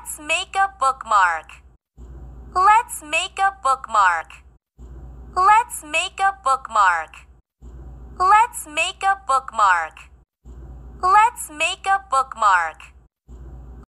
Let's make a bookmark. Let's make a bookmark. Let's make a bookmark. Let's make a bookmark. Let's make a bookmark.